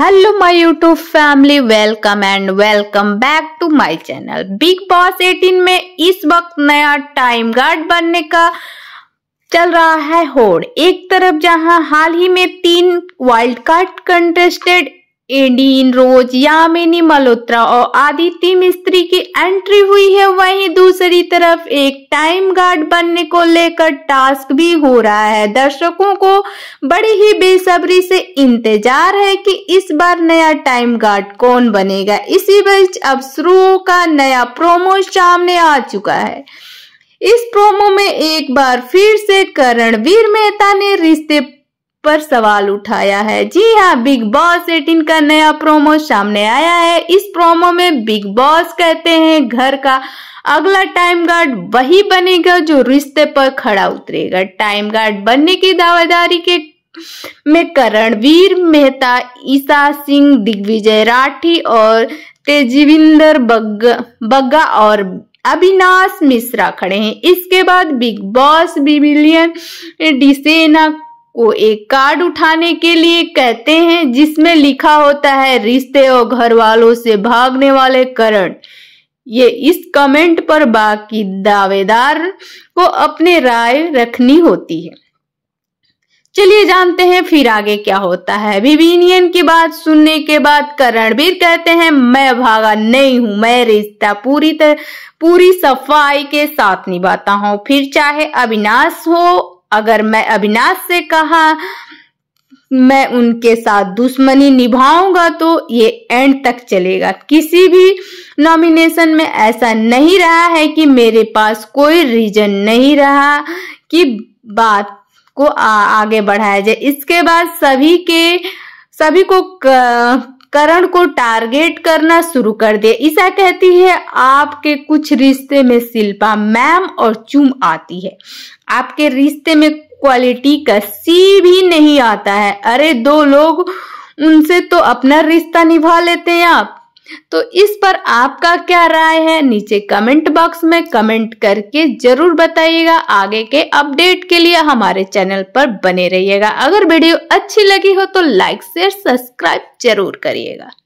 hello my YouTube family welcome and welcome back to my channel Big Boss 18 में इस वक्त नया time guard बनने का चल रहा है होड़ एक तरफ जहां हाल ही में तीन wild card contestants Edin Rose Yamini Malhotra और आदित्य मिस्त्री की एंट्री हुई है वहीं दूसरी तरफ एक टाइम गार्ड बनने को लेकर टास्क भी हो रहा है दर्शकों को बड़ी ही बेसब्री से इंतजार है कि इस बार नया टाइम गार्ड कौन बनेगा इसी बीच अब शुरू का नया प्रोमो सामने आ चुका है इस प्रोमो में एक बार फिर से करणवीर मेहता ने रिश्ते पर सवाल उठाया है जी हाँ बिग बॉस एटीन का नया प्रोमो सामने आया है इस प्रोमो में बिग बॉस कहते हैं घर का अगला टाइम गार्ड वही बनेगा जो रिश्ते पर खड़ा उतरेगा टाइम गार्ड बनने की दावेदारी के में करणवीर मेहता ईसा सिंह दिग्विजय राठी और तेजविंदर बग बग्गा और अविनाश मिश्रा खड़े हैं इसके बाद बिग बॉस बिबिलियन डिसेना वो एक कार्ड उठाने के लिए कहते हैं जिसमें लिखा होता है रिश्ते और घर वालों से भागने वाले करण ये इस कमेंट पर बाकी दावेदार को अपने राय रखनी होती है चलिए जानते हैं फिर आगे क्या होता है विभिनियन की बात सुनने के बाद करणवीर कहते हैं मैं भागा नहीं हूं मैं रिश्ता पूरी तरह पूरी सफाई के साथ निभाता हूं फिर चाहे अविनाश हो अगर मैं अविनाश से कहा मैं उनके साथ दुश्मनी निभाऊंगा तो ये एंड तक चलेगा किसी भी नॉमिनेशन में ऐसा नहीं रहा है कि मेरे पास कोई रीजन नहीं रहा कि बात को आ, आगे बढ़ाया जाए इसके बाद सभी के सभी को करण को टारगेट करना शुरू कर दिया ईसा कहती है आपके कुछ रिश्ते में शिल्पा मैम और चुम आती है आपके रिश्ते में क्वालिटी का सी भी नहीं आता है अरे दो लोग उनसे तो अपना रिश्ता निभा लेते हैं आप तो इस पर आपका क्या राय है नीचे कमेंट बॉक्स में कमेंट करके जरूर बताइएगा आगे के अपडेट के लिए हमारे चैनल पर बने रहिएगा अगर वीडियो अच्छी लगी हो तो लाइक शेयर सब्सक्राइब जरूर करिएगा